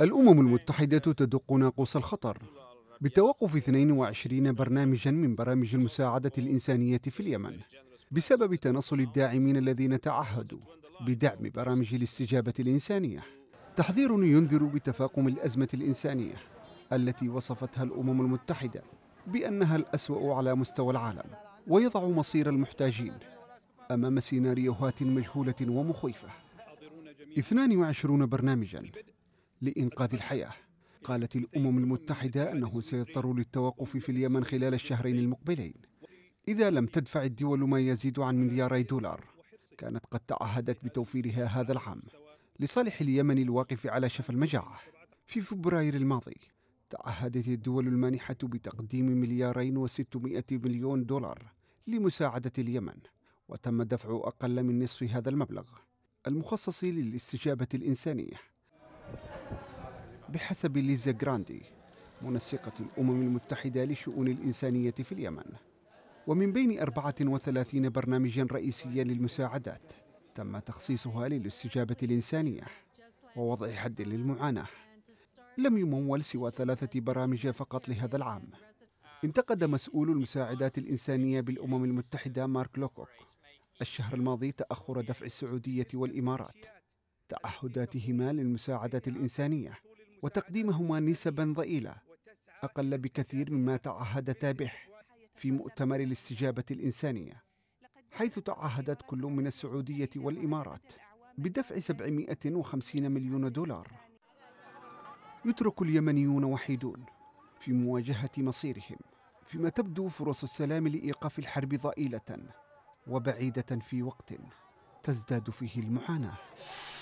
الأمم المتحدة تدق ناقوس الخطر بتوقف 22 برنامجا من برامج المساعدة الإنسانية في اليمن بسبب تنصل الداعمين الذين تعهدوا بدعم برامج الاستجابة الإنسانية تحذير ينذر بتفاقم الأزمة الإنسانية التي وصفتها الأمم المتحدة بأنها الأسوأ على مستوى العالم ويضع مصير المحتاجين أمام سيناريوهات مجهولة ومخيفة 22 برنامجاً لإنقاذ الحياة قالت الأمم المتحدة أنه سيضطر للتوقف في اليمن خلال الشهرين المقبلين إذا لم تدفع الدول ما يزيد عن ملياري دولار كانت قد تعهدت بتوفيرها هذا العام لصالح اليمن الواقف على شفا المجاعة في فبراير الماضي تعهدت الدول المانحة بتقديم مليارين وستمائة مليون دولار لمساعدة اليمن وتم دفع أقل من نصف هذا المبلغ المخصص للاستجابة الإنسانية بحسب ليزا جراندي منسقة الأمم المتحدة لشؤون الإنسانية في اليمن ومن بين 34 برنامجا رئيسيا للمساعدات تم تخصيصها للاستجابة الإنسانية ووضع حد للمعاناة لم يمول سوى ثلاثة برامج فقط لهذا العام انتقد مسؤول المساعدات الإنسانية بالأمم المتحدة مارك لوكوك الشهر الماضي تأخر دفع السعودية والإمارات تعهداتهما للمساعدات الإنسانية وتقديمهما نسبا ضئيله اقل بكثير مما تعهدتا به في مؤتمر الاستجابه الانسانيه حيث تعهدت كل من السعوديه والامارات بدفع 750 مليون دولار يترك اليمنيون وحيدون في مواجهه مصيرهم فيما تبدو فرص السلام لايقاف الحرب ضئيله وبعيده في وقت تزداد فيه المعاناه